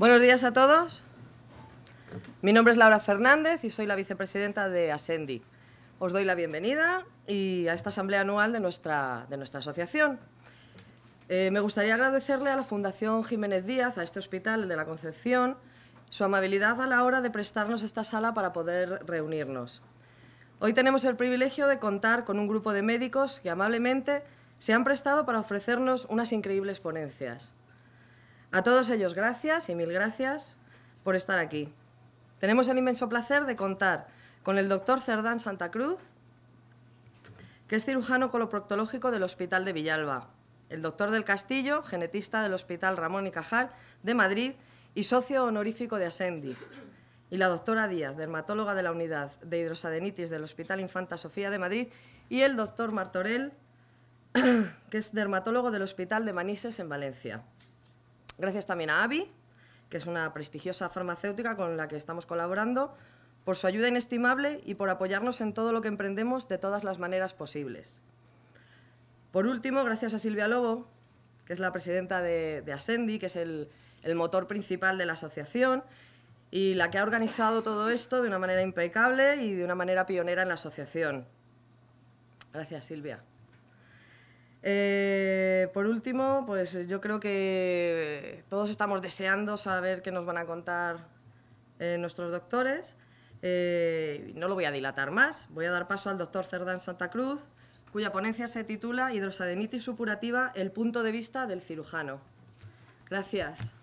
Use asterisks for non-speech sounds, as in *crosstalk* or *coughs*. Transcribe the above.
Buenos días a todos. Mi nombre es Laura Fernández y soy la vicepresidenta de Ascendi. Os doy la bienvenida y a esta asamblea anual de nuestra, asociación. Eh, me gustaría agradecerle a la Fundación Jiménez Díaz, a este hospital de la Concepción, su amabilidad a la hora de prestarnos esta sala para poder reunirnos. Hoy tenemos el privilegio de contar con un grupo de médicos que amablemente se han prestado para ofrecernos unas increíbles ponencias. A todos ellos gracias y mil gracias por estar aquí. Tenemos el inmenso placer de contar con el doctor Cerdán Santa Cruz, que es cirujano coloproctológico del Hospital de Villalba, el doctor del Castillo, genetista del Hospital Ramón y Cajal de Madrid y socio honorífico de Asendi, y la doctora Díaz, dermatóloga de la unidad de hidrosadenitis del Hospital Infanta Sofía de Madrid, y el doctor Martorell, *coughs* que es dermatólogo del Hospital de Manises en Valencia. Gracias también a AVI, que es una prestigiosa farmacéutica con la que estamos colaborando, por su ayuda inestimable y por apoyarnos en todo lo que emprendemos de todas las maneras posibles. Por último, gracias a Silvia Lobo, que es la presidenta de, Ascendi, que es el motor principal de la asociación y la que ha organizado todo esto de una manera impecable y de una manera pionera en la asociación. Gracias, Silvia. Eh, por último, pues yo creo que todos estamos deseando saber qué nos van a contar eh, nuestros doctores. Eh, no lo voy a dilatar más, voy a dar paso al doctor Cerdán Santa Cruz, cuya ponencia se titula Hidrosadenitis supurativa, el punto de vista del cirujano. Gracias.